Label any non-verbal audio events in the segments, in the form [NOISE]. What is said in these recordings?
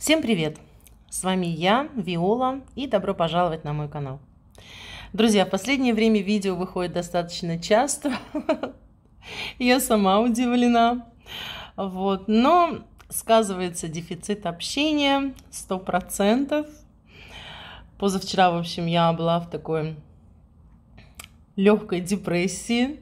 Всем привет! С вами я, Виола, и добро пожаловать на мой канал. Друзья, в последнее время видео выходит достаточно часто. [LAUGHS] Я сама удивлена. Вот. Но сказывается дефицит общения, процентов. Позавчера, в общем, я была в такой легкой депрессии.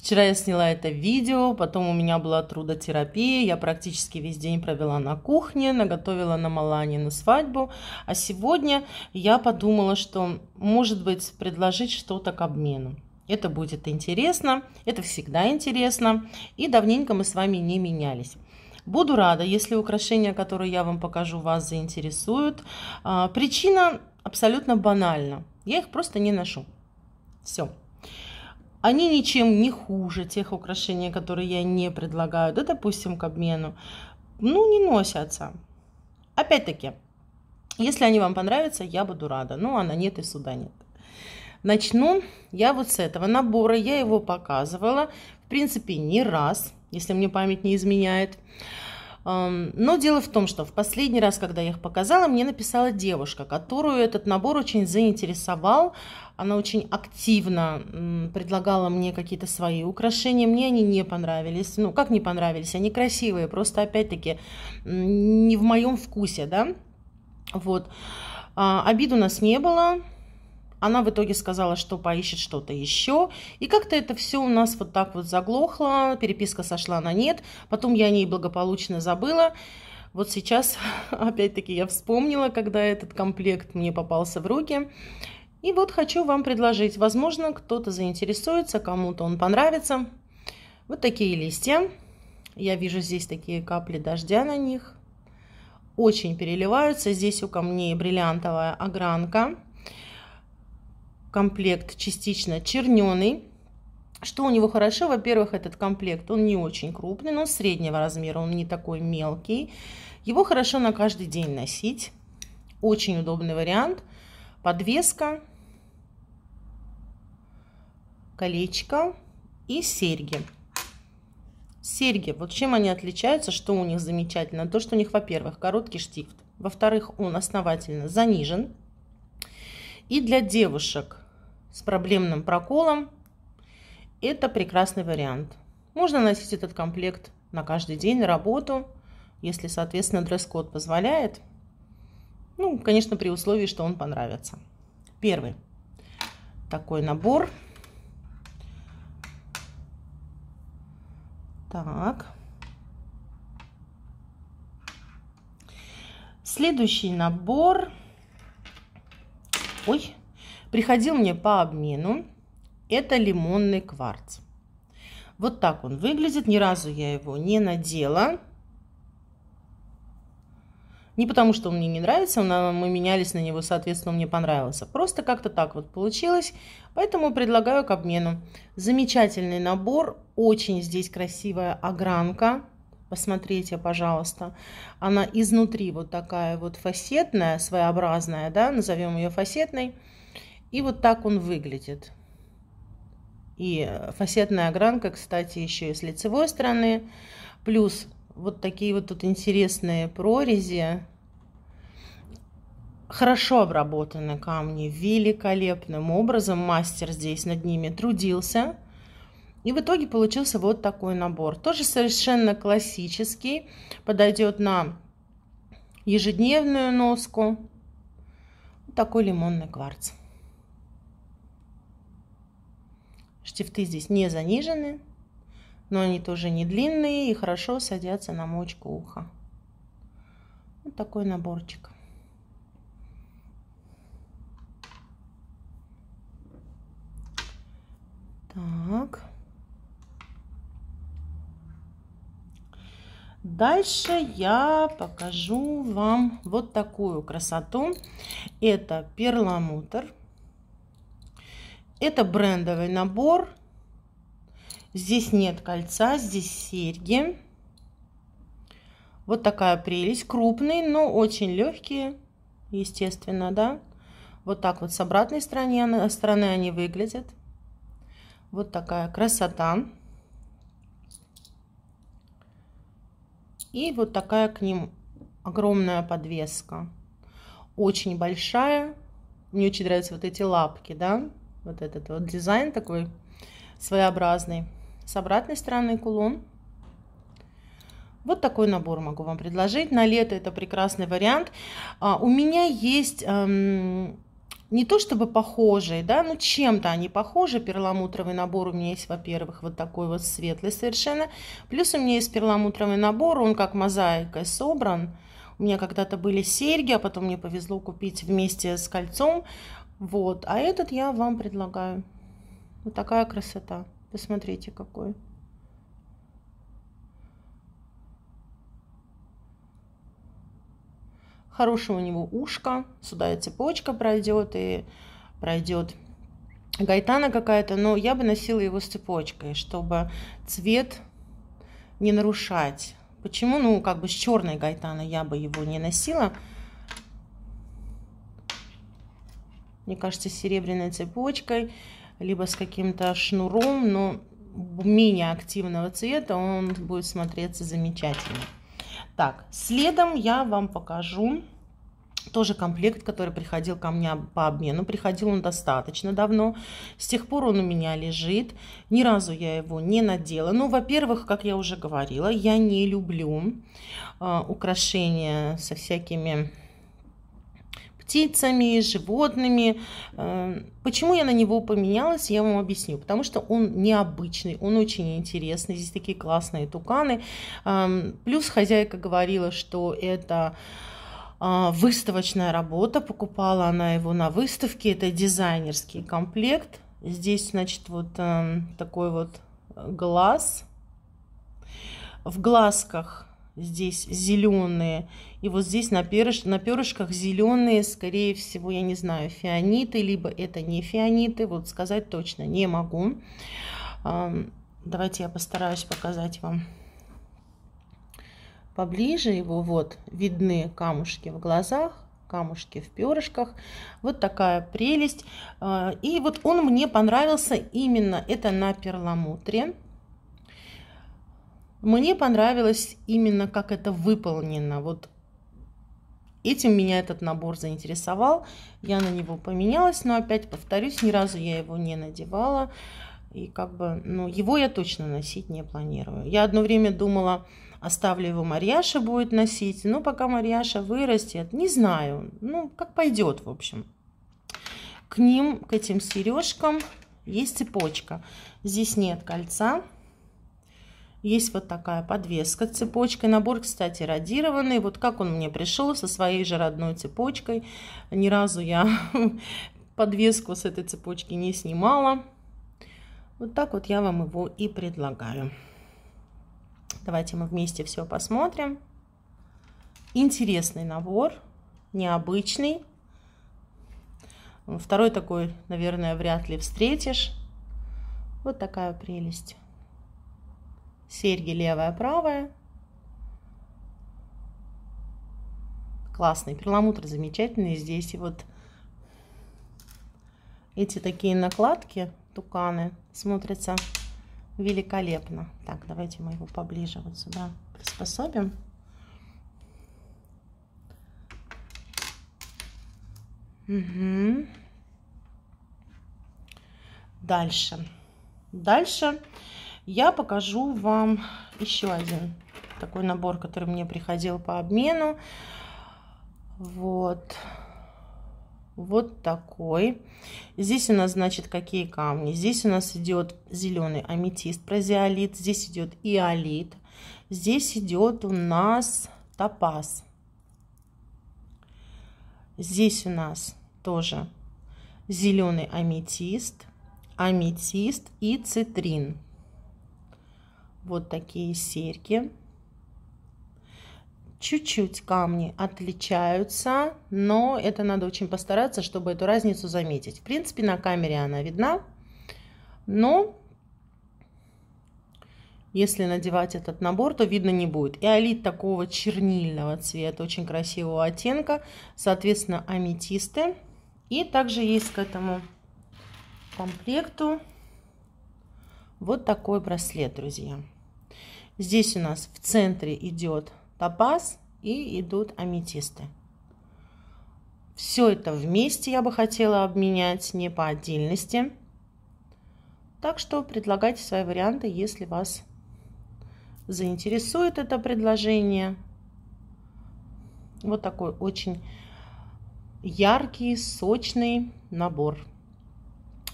Вчера я сняла это видео, потом у меня была трудотерапия, я практически весь день провела на кухне, наготовила на Малане на свадьбу, а сегодня я подумала, что, может быть, предложить что-то к обмену. Это будет интересно, это всегда интересно, и давненько мы с вами не менялись. Буду рада, если украшения, которые я вам покажу, вас заинтересуют. А, причина абсолютно банальна. Я их просто не ношу. Все. Они ничем не хуже тех украшений, которые я не предлагаю, да, допустим, к обмену. Ну, не носятся. Опять-таки, если они вам понравятся, я буду рада. Ну, она а нет и суда нет. Начну я вот с этого набора. Я его показывала, в принципе, не раз, если мне память не изменяет. Но дело в том, что в последний раз, когда я их показала, мне написала девушка, которую этот набор очень заинтересовал. Она очень активно предлагала мне какие-то свои украшения. Мне они не понравились. Ну, как не понравились? Они красивые, просто, опять-таки, не в моем вкусе, да? Вот. А, обид у нас не было. Она в итоге сказала, что поищет что-то еще. И как-то это все у нас вот так вот заглохло, переписка сошла на нет. Потом я о ней благополучно забыла. Вот сейчас, [LAUGHS] опять-таки, я вспомнила, когда этот комплект мне попался в руки. И вот хочу вам предложить. Возможно, кто-то заинтересуется, кому-то он понравится. Вот такие листья. Я вижу здесь такие капли дождя на них. Очень переливаются. Здесь у камней бриллиантовая огранка комплект частично черненый. Что у него хорошо? Во-первых, этот комплект, он не очень крупный, но среднего размера, он не такой мелкий. Его хорошо на каждый день носить. Очень удобный вариант. Подвеска, колечко и серьги. Серьги, вот чем они отличаются, что у них замечательно? То, что у них, во-первых, короткий штифт, во-вторых, он основательно занижен, и для девушек с проблемным проколом это прекрасный вариант. Можно носить этот комплект на каждый день на работу, если, соответственно, дресс-код позволяет. Ну, конечно, при условии, что он понравится. Первый такой набор. Так. Следующий набор ой, приходил мне по обмену. Это лимонный кварц. Вот так он выглядит. Ни разу я его не надела. Не потому, что он мне не нравится, мы менялись на него, соответственно, мне понравился. Просто как-то так вот получилось, поэтому предлагаю к обмену. Замечательный набор, очень здесь красивая огранка. Посмотрите, пожалуйста. Она изнутри вот такая вот фасетная, своеобразная, да, назовем ее фасетной. И вот так он выглядит. И фасетная гранка, кстати, еще и с лицевой стороны. Плюс вот такие вот тут интересные прорези. Хорошо обработаны камни, великолепным образом мастер здесь над ними трудился. И в итоге получился вот такой набор. Тоже совершенно классический. Подойдет на ежедневную носку. Вот такой лимонный кварц. Штифты здесь не занижены, но они тоже не длинные и хорошо садятся на мочку уха. Вот такой наборчик. Так. Дальше я покажу вам вот такую красоту. Это перламутр. Это брендовый набор. Здесь нет кольца, здесь серьги. Вот такая прелесть. Крупный, но очень легкие, естественно, да. Вот так вот с обратной стороны, стороны они выглядят. Вот такая красота. И вот такая к ним огромная подвеска. Очень большая. Мне очень нравятся вот эти лапки, да. Вот этот вот дизайн такой своеобразный. С обратной стороны кулон. Вот такой набор могу вам предложить. На лето это прекрасный вариант. А, у меня есть эм, не то чтобы похожие, да, но ну, чем-то они похожи. Перламутровый набор у меня есть, во-первых, вот такой вот светлый совершенно. Плюс у меня есть перламутровый набор, он как мозаикой собран. У меня когда-то были серьги, а потом мне повезло купить вместе с кольцом. Вот, а этот я вам предлагаю. Вот такая красота. Посмотрите, какой. хорошее у него ушко, сюда и цепочка пройдет, и пройдет гайтана какая-то, но я бы носила его с цепочкой, чтобы цвет не нарушать. Почему? Ну, как бы с черной гайтана я бы его не носила. Мне кажется, с серебряной цепочкой, либо с каким-то шнуром, но менее активного цвета он будет смотреться замечательно. Так, следом я вам покажу тоже комплект, который приходил ко мне по обмену. Приходил он достаточно давно. С тех пор он у меня лежит. Ни разу я его не надела. Ну, во-первых, как я уже говорила, я не люблю э, украшения со всякими птицами, животными. Э, почему я на него поменялась, я вам объясню. Потому что он необычный, он очень интересный. Здесь такие классные туканы. Э, плюс хозяйка говорила, что это э, выставочная работа. Покупала она его на выставке. Это дизайнерский комплект. Здесь, значит, вот такой вот глаз. В глазках здесь зеленые. И вот здесь на, перыш, на перышках зеленые, скорее всего, я не знаю, фианиты, либо это не фианиты. Вот сказать точно не могу. Давайте я постараюсь показать вам поближе его. Вот видны камушки в глазах камушки в перышках. Вот такая прелесть. А, и вот он мне понравился именно это на перламутре. Мне понравилось именно, как это выполнено. Вот этим меня этот набор заинтересовал. Я на него поменялась, но опять повторюсь, ни разу я его не надевала. И как бы, ну, его я точно носить не планирую. Я одно время думала, оставлю его, Марьяша будет носить. Но пока Марьяша вырастет, не знаю. Ну, как пойдет, в общем. К ним, к этим сережкам, есть цепочка. Здесь нет кольца. Есть вот такая подвеска с цепочкой. Набор, кстати, родированный. Вот как он мне пришел со своей же родной цепочкой. Ни разу я [LAUGHS] подвеску с этой цепочки не снимала. Вот так вот я вам его и предлагаю. Давайте мы вместе все посмотрим. Интересный набор, необычный. Второй такой, наверное, вряд ли встретишь. Вот такая прелесть. Серьги левая, правая. Классный перламутр, замечательный. Здесь и вот эти такие накладки, туканы, смотрятся великолепно. Так, давайте мы его поближе вот сюда приспособим. Угу. Дальше. Дальше я покажу вам еще один такой набор, который мне приходил по обмену. Вот. Вот такой. Здесь у нас, значит, какие камни. Здесь у нас идет зеленый аметист, прозиолит. Здесь идет иолит. Здесь идет у нас топаз. Здесь у нас тоже зеленый аметист, аметист и цитрин вот такие серьги. Чуть-чуть камни отличаются, но это надо очень постараться, чтобы эту разницу заметить. В принципе, на камере она видна, но если надевать этот набор, то видно не будет. И алит такого чернильного цвета, очень красивого оттенка. Соответственно, аметисты. И также есть к этому комплекту вот такой браслет, друзья. Здесь у нас в центре идет топаз и идут аметисты. Все это вместе я бы хотела обменять, не по отдельности. Так что предлагайте свои варианты, если вас заинтересует это предложение. Вот такой очень яркий, сочный набор.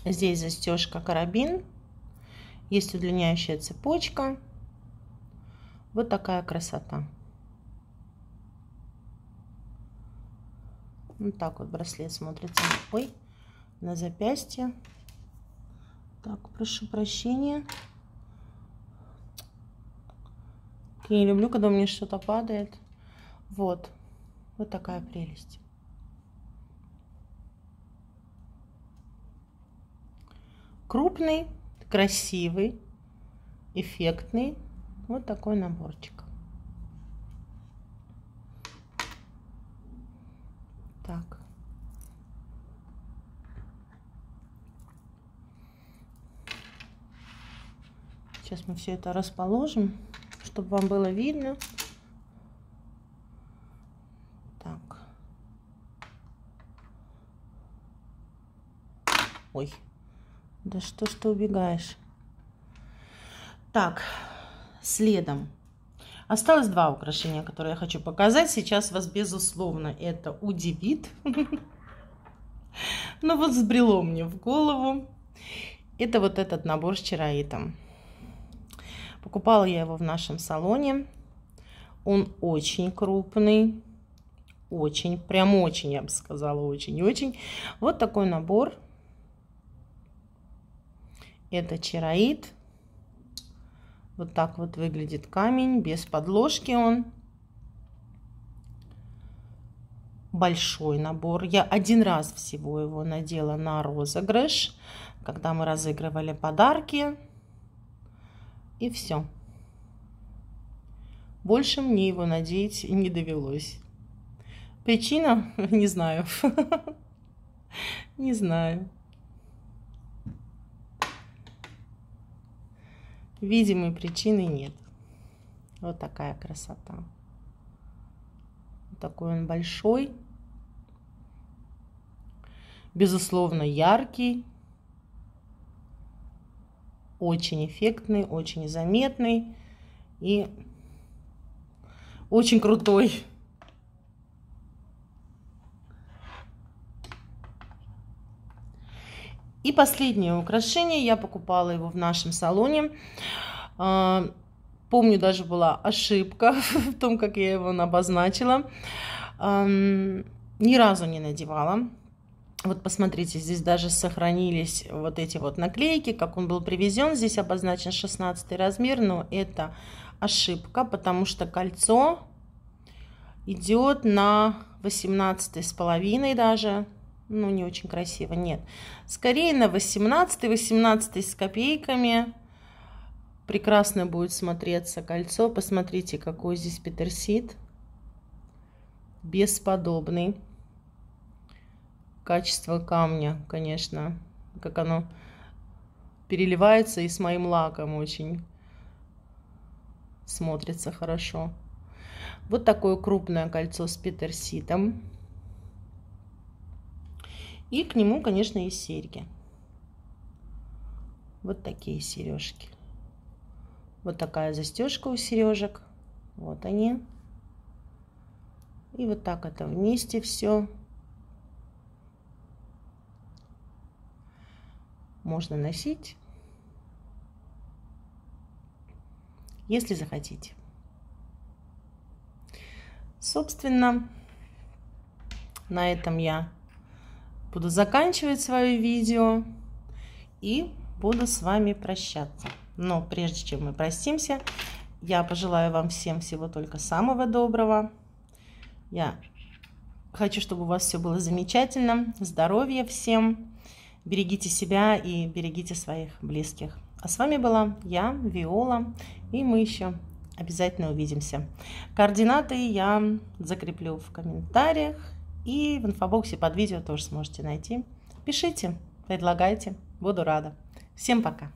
Здесь застежка карабин, есть удлиняющая цепочка, вот такая красота. Вот так вот браслет смотрится. Ой, на запястье. Так, прошу прощения. Я не люблю, когда мне что-то падает. Вот. Вот такая прелесть. Крупный, красивый, эффектный вот такой наборчик. Так. Сейчас мы все это расположим, чтобы вам было видно. Так. Ой, да что ж ты убегаешь? Так, следом. Осталось два украшения, которые я хочу показать. Сейчас вас, безусловно, это удивит. [LAUGHS] Но вот сбрело мне в голову. Это вот этот набор с чароитом. Покупала я его в нашем салоне. Он очень крупный. Очень, прям очень, я бы сказала, очень-очень. Вот такой набор. Это чароит вот так вот выглядит камень, без подложки он. Большой набор. Я один раз всего его надела на розыгрыш, когда мы разыгрывали подарки. И все. Больше мне его надеть не довелось. Причина? [LAUGHS] Не знаю. [LAUGHS] Не знаю. видимой причины нет. Вот такая красота. Вот такой он большой. Безусловно, яркий. Очень эффектный, очень заметный и очень крутой. И последнее украшение, я покупала его в нашем салоне. А, помню, даже была ошибка [LAUGHS] в том, как я его обозначила. Ни разу не надевала. Вот посмотрите, здесь даже сохранились вот эти вот наклейки, как он был привезен. Здесь обозначен 16 размер, но это ошибка, потому что кольцо идет на 18 с половиной даже ну, не очень красиво, нет. Скорее на 18, 18 с копейками. Прекрасно будет смотреться кольцо. Посмотрите, какой здесь петерсит. Бесподобный. Качество камня, конечно, как оно переливается и с моим лаком очень смотрится хорошо. Вот такое крупное кольцо с петерситом. И к нему, конечно, есть серьги. Вот такие сережки. Вот такая застежка у сережек. Вот они. И вот так это вместе все. Можно носить, если захотите. Собственно, на этом я буду заканчивать свое видео и буду с вами прощаться. Но прежде чем мы простимся, я пожелаю вам всем всего только самого доброго. Я хочу, чтобы у вас все было замечательно. Здоровья всем. Берегите себя и берегите своих близких. А с вами была я, Виола, и мы еще обязательно увидимся. Координаты я закреплю в комментариях и в инфобоксе под видео тоже сможете найти. Пишите, предлагайте, буду рада. Всем пока!